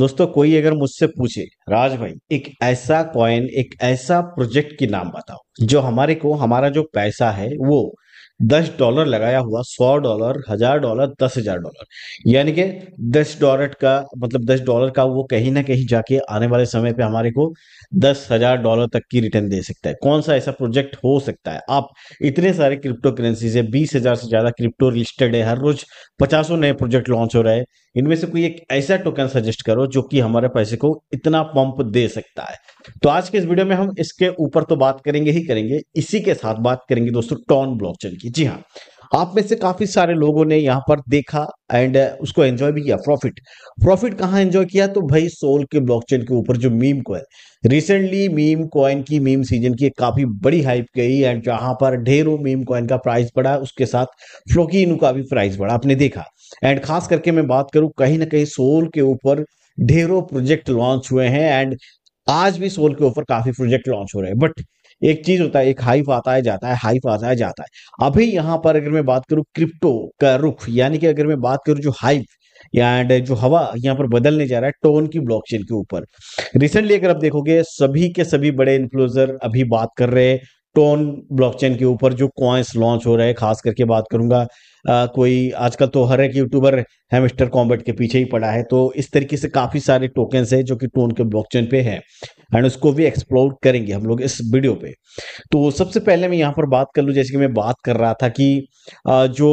दोस्तों कोई अगर मुझसे पूछे राज भाई एक ऐसा कॉइन एक ऐसा प्रोजेक्ट की नाम बताओ जो हमारे को हमारा जो पैसा है वो दस डॉलर लगाया हुआ सौ डॉलर हजार डॉलर दस हजार डॉलर यानी कि दस डॉलर का मतलब दस डॉलर का वो कहीं ना कहीं जाके आने वाले समय पे हमारे को दस हजार डॉलर तक की रिटर्न दे सकता है कौन सा ऐसा प्रोजेक्ट हो सकता है आप इतने सारे क्रिप्टो करेंसीज है बीस हजार से ज्यादा क्रिप्टो रजिस्टर्ड है हर रोज पचासों नए प्रोजेक्ट लॉन्च हो रहे हैं इनमें से कोई एक ऐसा टोकन सजेस्ट करो जो कि हमारे पैसे को इतना पंप दे सकता है तो आज के इस वीडियो में हम इसके ऊपर तो बात करेंगे ही करेंगे इसी के साथ बात करेंगे दोस्तों टॉन ब्लॉकचेन की जी हाँ आप में से काफी सारे लोगों ने यहाँ पर देखा एंड uh, उसको एंजॉय भी किया प्रॉफिट प्रॉफिट कहाँ एंजॉय किया तो भाई सोल के ब्लॉकचेन के ऊपर जो मीम है रिसेंटली मीम कॉइन की मीम सीजन की काफी बड़ी हाइप गई एंड जहां पर ढेरों मीम कॉइन का प्राइस बढ़ा उसके साथ फ्लोकिनू का भी प्राइस बढ़ा आपने देखा एंड खास करके मैं बात करूं कहीं ना कहीं सोल के ऊपर ढेरों प्रोजेक्ट लॉन्च हुए हैं एंड आज भी सोल के ऊपर काफी प्रोजेक्ट लॉन्च हो रहे हैं बट एक चीज होता है एक हाइफ आता है जाता है हाइफ आता है जाता है अभी यहाँ पर अगर मैं बात करूँ क्रिप्टो का रुख यानी कि अगर मैं बात करूँ जो हाइफ एंड जो हवा यहाँ पर बदलने जा रहा है टोन की ब्लॉकचेन के ऊपर रिसेंटली अगर आप देखोगे सभी के सभी बड़े इन्फ्लुएंसर अभी बात कर रहे हैं टोन ब्लॉकचेन के ऊपर जो कॉइंस लॉन्च हो रहे हैं खास करके बात करूंगा आ, कोई आजकल तो हर एक यूट्यूबर हेमिस्टर कॉम्बेट के पीछे ही पड़ा है तो इस तरीके से काफी सारे टोकन है जो कि टोन के ब्लॉकचेन पे है एंड उसको भी एक्सप्लोर करेंगे हम लोग इस वीडियो पे तो सबसे पहले मैं यहाँ पर बात कर लूँ जैसे कि मैं बात कर रहा था कि आ, जो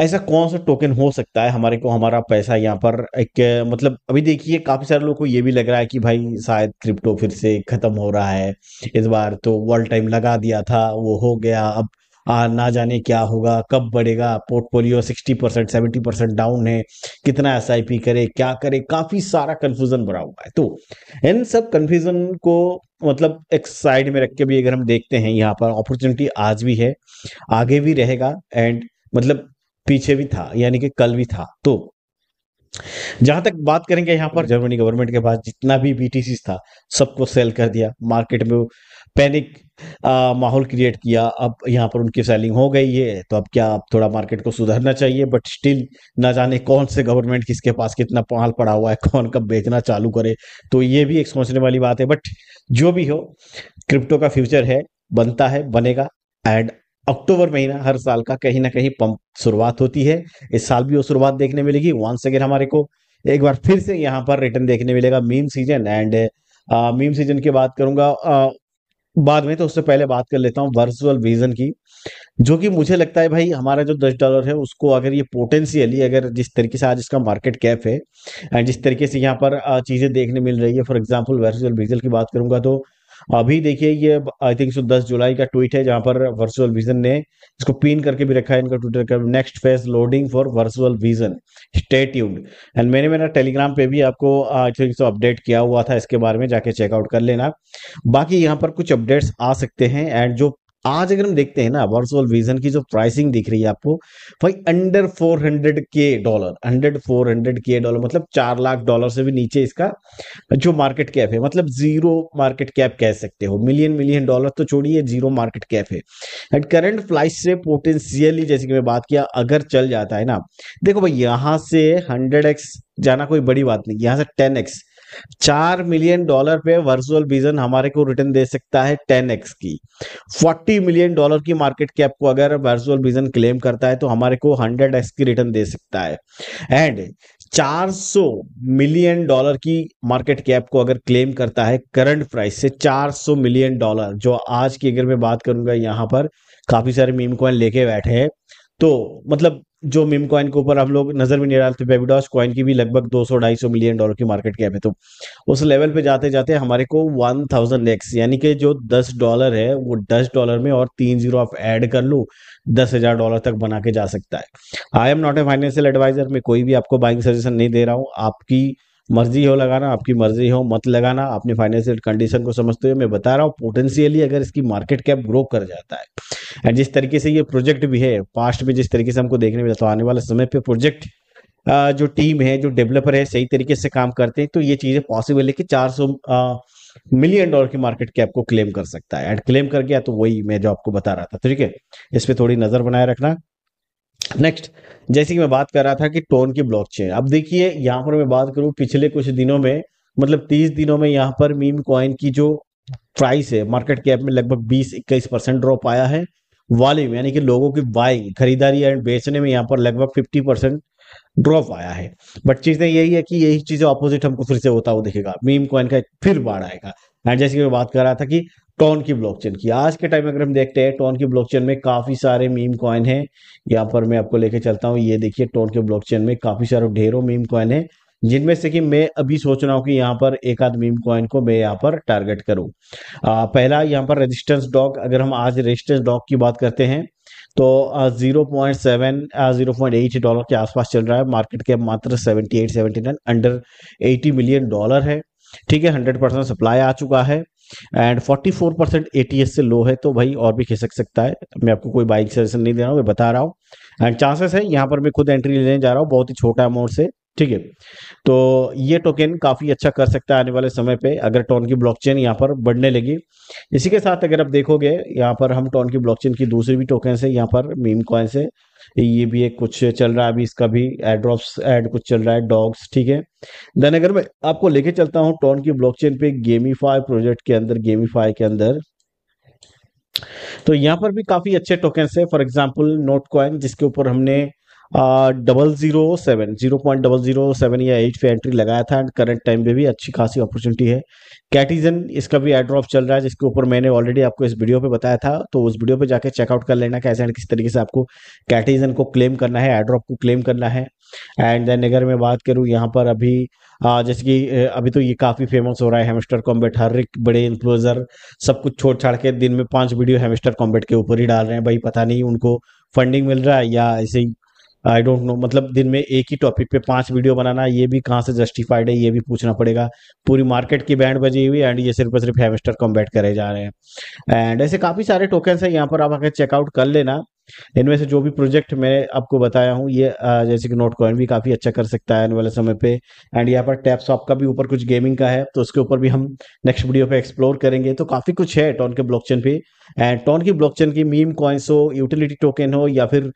ऐसा कौन सा टोकन हो सकता है हमारे को हमारा पैसा यहाँ पर एक मतलब अभी देखिए काफी सारे लोगों को ये भी लग रहा है कि भाई शायद क्रिप्टो फिर से खत्म हो रहा है इस बार तो वर्ल्ड टाइम लगा दिया था वो हो गया अब आ, ना जाने क्या होगा कब बढ़ेगा portfolio sixty percent seventy percent down है कितना एस आई पी करे क्या करे काफी सारा कंफ्यूजन भरा हुआ है तो इन सब कंफ्यूजन को मतलब एक साइड में रख के भी अगर हम देखते हैं यहाँ पर अपॉर्चुनिटी आज भी है आगे भी रहेगा एंड मतलब पीछे भी था यानी कि कल भी था तो जहां तक बात करेंगे यहाँ पर जर्मनी गवर्नमेंट के पास जितना भी बीटीसी था सबको सेल कर दिया मार्केट में पैनिक माहौल क्रिएट किया अब यहाँ पर उनकी सेलिंग हो गई है तो अब क्या अब थोड़ा मार्केट को सुधरना चाहिए बट स्टिल ना जाने कौन से गवर्नमेंट किसके पास कितना पहाल पड़ा हुआ है कौन कब बेचना चालू करे तो ये भी एक सोचने वाली बात है बट जो भी हो क्रिप्टो का फ्यूचर है बनता है बनेगा एंड अक्टूबर महीना हर साल का कहीं ना कहीं पंप शुरुआत होती है इस साल भी वो शुरुआत देखने मिलेगी वंस अगेन हमारे को एक बार फिर से यहाँ पर रिटर्न देखने मिलेगा meme season and meme season की बात करूंगा आ, बाद में तो उससे पहले बात कर लेता हूँ वर्चुअल विजन की जो कि मुझे लगता है भाई हमारा जो दस डॉलर है उसको अगर ये पोटेंशियली अगर जिस तरीके से आज इसका मार्केट कैप है एंड जिस तरीके से यहाँ पर चीजें देखने मिल रही है फॉर एग्जाम्पल वर्चुअल विजन की बात करूंगा तो अभी देखिए ये आई थिंक सो जुलाई का ट्वीट है जहां पर वर्चुअल विजन ने इसको पिन करके भी रखा है इनका ट्विटर का next phase loading for virtual vision state and मैंने मेरा टेलीग्राम पे भी आपको आई थिंक सो अपडेट किया हुआ था इसके बारे में जाके चेकआउट कर लेना बाकी यहाँ पर कुछ अपडेट्स आ सकते हैं एंड जो आज अगर हम देखते हैं ना वर्चुअल विजन की जो प्राइसिंग दिख रही है आपको भाई अंडर 400 के डॉलर अंडर 400 के डॉलर मतलब चार लाख डॉलर से भी नीचे इसका जो मार्केट कैप है मतलब जीरो मार्केट कैप कह सकते हो मिलियन मिलियन डॉलर तो छोड़िए जीरो मार्केट कैप है एंड करंट प्राइस से पोटेंशियली जैसे कि मैं बात किया अगर चल जाता है ना देखो भाई यहाँ से हंड्रेड जाना कोई बड़ी बात नहीं यहाँ से टेन चार मिलियन डॉलर पे वर्चुअल विजन हमारे को रिटर्न दे सकता है टेन एक्स की फोर्टी मिलियन डॉलर की मार्केट कैप को अगर वर्चुअल विजन क्लेम करता है तो हमारे को हंड्रेड एक्स की रिटर्न दे सकता है एंड 400 मिलियन डॉलर की मार्केट कैप को अगर क्लेम करता है करंट प्राइस से 400 मिलियन डॉलर जो आज की अगर मैं बात करूंगा यहां पर काफी सारे मीम कॉइन लेके बैठे हैं तो मतलब जो मिम कॉइन के ऊपर हम लोग नजर भी नहीं डालते बेबीडॉस कॉइन की भी लगभग 200 250 मिलियन डॉलर की मार्केट कैप है तो उस लेवल पे जाते जाते हमारे को 1000 एक्स यानी कि जो 10 डॉलर है वो 10 डॉलर में और तीन जीरो आप ऐड कर लो दस हजार डॉलर तक बना के जा सकता है I am not a financial advisor मैं कोई भी आपको बाइंग सजेशन नहीं दे रहा हूँ आपकी मर्जी हो लगाना आपकी मर्जी हो मत लगाना अपने फाइनेंशियल कंडीशन को समझते हुए मैं बता रहा हूँ पोटेंशियली अगर इसकी मार्केट कैप ग्रो कर जाता है एंड जिस तरीके से ये प्रोजेक्ट भी है पास्ट में जिस तरीके से हमको देखने मिला तो आने वाले समय पर प्रोजेक्ट जो टीम है जो डेवलपर है सही तरीके से काम करते हैं तो ये चीज़ें पॉसिबल है कि चार मिलियन डॉलर की मार्केट कैप को क्लेम कर सकता है एंड क्लेम कर गया तो वही मैं जो आपको बता रहा था तो ठीक है इस पर थोड़ी नज़र बनाए रखना नेक्स्ट जैसे कि मैं बात कर रहा था कि टोन की ब्लॉकचेन अब देखिए यहाँ पर मैं बात करूँ पिछले कुछ दिनों में मतलब तीस दिनों में यहाँ पर मीम कॉइन की जो प्राइस है मार्केट कैप में लगभग बीस इक्कीस परसेंट ड्रॉप आया है वॉल्यूम यानी कि लोगों की बाइंग खरीदारी एंड बेचने में यहाँ पर लगभग फिफ्टी परसेंट ड्रॉप आया है बट चीजें यही है कि यही चीजें ऑपोजिट हमको फिर से होता हुआ दिखेगा मीम कॉइन का फिर बाढ़ आएगा एंड जैसे कि मैं बात कर रहा था कि टोन की ब्लॉकचेन की आज के टाइम अगर हम देखते हैं टोन की ब्लॉकचेन में काफी सारे मीम कॉइन है यहाँ पर मैं आपको लेके चलता हूँ ये देखिए टोन के ब्लॉकचेन में काफी सारे ढेरों मीम कॉइन है जिनमें से कि मैं अभी सोच रहा हूँ कि यहाँ पर एक आध मीम कॉइन को मैं यहाँ पर टारगेट करूँ पहला यहाँ पर रजिस्टेंस डॉक अगर हम आज रजिस्टेंस डॉक की बात करते हैं तो zero point seven zero point eight dollar के आसपास चल रहा है मार्केट के मात्र seventy eight seventy nine under eighty million dollar है ठीक है हंड्रेड परसेंट सप्लाई आ चुका है एंड 44 परसेंट एटीएस से लो है तो भाई और भी खिसक सकता है मैं आपको कोई बाइक सजेशन नहीं दे रहा हूँ मैं बता रहा हूँ एंड चांसेस है यहाँ पर मैं खुद एंट्री लेने जा रहा हूँ बहुत ही छोटा अमाउंट से ठीक है तो ये टोकन काफ़ी अच्छा कर सकता है आने वाले समय पे अगर टोन की ब्लॉकचेन यहाँ पर बढ़ने लगी इसी के साथ अगर आप देखोगे यहाँ पर हम टोन की ब्लॉकचेन की दूसरी भी टोकन है यहाँ पर मीम कॉइन से ये भी एक कुछ चल रहा है अभी इसका भी एड्रॉप्स एड कुछ चल रहा है डॉग्स ठीक है देन अगर मैं आपको लेके चलता हूँ टॉन की ब्लॉक पे गेमीफाई प्रोजेक्ट के अंदर गेमीफाई के अंदर तो यहाँ पर भी काफ़ी अच्छे टोकन है फॉर एग्जाम्पल नोट कॉइन जिसके ऊपर हमने double zero seven zero point double zero seven या एट पे एंट्री लगाया था एंड करंट टाइम पे भी अच्छी खासी अपॉर्चुनिटी है कैटिजन इसका भी एड्रॉप चल रहा है जिसके ऊपर मैंने ऑलरेडी आपको इस वीडियो पे बताया था तो उस वीडियो पे जाके चेकआउट कर लेना कैसे एंड किस तरीके से आपको कैटिजन को क्लेम करना है एड्रॉप को क्लेम करना है एंड देन अगर मैं बात करूँ यहाँ पर अभी जैसे कि अभी तो ये काफ़ी फेमस हो रहा है हेमस्टर कॉम्बेट हर एक बड़े इन्फ्लुएंसर सब कुछ छोड़ छाड़ के दिन में पांच वीडियो हेमस्टर कॉम्बेट के ऊपर ही डाल रहे हैं भाई पता नहीं उनको फंडिंग मिल रहा है या ऐसे ही आई डोंट नो मतलब दिन में एक ही टॉपिक पे पांच वीडियो बनाना ये भी कहाँ से जस्टिफाइड है ये भी पूछना पड़ेगा पूरी मार्केट की बैंड बजी हुई एंड ये सिर्फ सिर्फ हेवेस्टर कॉम्बैट करे जा रहे हैं एंड ऐसे काफी सारे टोकन्स हैं यहाँ पर आप आगे चेकआउट कर लेना इनमें से जो भी प्रोजेक्ट मैं आपको बताया हूँ ये जैसे कि नोट कॉइन भी काफी अच्छा कर सकता है आने वाले समय पे एंड यहाँ पर टैप शॉप का भी ऊपर कुछ गेमिंग का है तो उसके ऊपर भी हम नेक्स्ट वीडियो पे एक्सप्लोर करेंगे तो काफी कुछ है टॉन के ब्लॉकचेन पे एंड टॉन की ब्लॉकचेन की मीम कॉइंस हो यूटिलिटी टोकन हो या फिर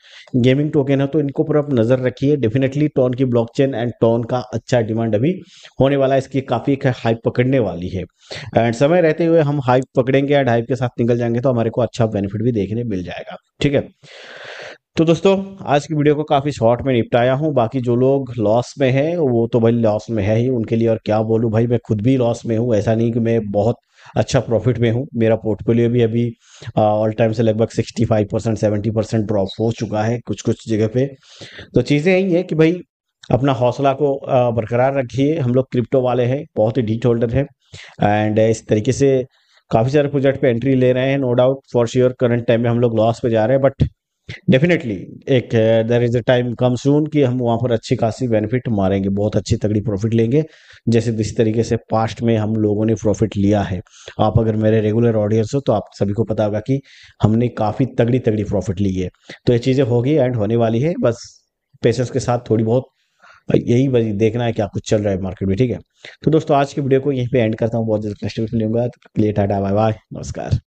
गेमिंग टोकन हो तो इनको पर आप नज़र रखिए डेफिनेटली टॉन की ब्लॉकचेन एंड टॉन का अच्छा डिमांड अभी होने वाला है इसकी काफ़ी हाइप पकड़ने वाली है एंड समय रहते हुए हम हाइप पकड़ेंगे एंड हाइप के साथ निकल जाएंगे तो हमारे को अच्छा बेनिफिट भी देखने मिल जाएगा ठीक है तो दोस्तों आज की वीडियो को काफ़ी शॉर्ट में निपटाया हूँ बाकी जो लोग लॉस में हैं वो तो भाई लॉस में है ही उनके लिए और क्या बोलूँ भाई मैं खुद भी लॉस में हूँ ऐसा नहीं कि मैं बहुत अच्छा प्रॉफिट में हूँ मेरा पोर्टफोलियो भी अभी ऑल टाइम से लगभग 65 परसेंट सेवेंटी परसेंट ड्रॉप हो चुका है कुछ कुछ जगह पे तो चीज़ें यही है कि भाई अपना हौसला को बरकरार रखिए हम लोग क्रिप्टो वाले हैं बहुत ही डीट होल्डर हैं एंड इस तरीके से काफ़ी सारे प्रोजेक्ट पे एंट्री ले रहे हैं no doubt for sure current time में हम लोग लॉस पे जा रहे हैं बट डेफिनेटली एक देर इज अ टाइम कम सून कि हम वहां पर अच्छी खासी बेनिफिट मारेंगे बहुत अच्छी तगड़ी प्रॉफिट लेंगे जैसे जिस तरीके से पास्ट में हम लोगों ने प्रॉफिट लिया है आप अगर मेरे रेगुलर ऑडियंस हो तो आप सभी को पता होगा कि हमने काफ़ी तगड़ी तगड़ी प्रॉफिट ली है तो ये चीज़ें होगी एंड होने वाली है बस पेशेंस के साथ थोड़ी बहुत यही बस देखना है क्या कुछ चल रहा है मार्केट में ठीक है तो दोस्तों आज की वीडियो को यहीं पे एंड करता हूँ बहुत जल्द नेक्स्ट मिलूंगा तो लेट आटा बाय बाय नमस्कार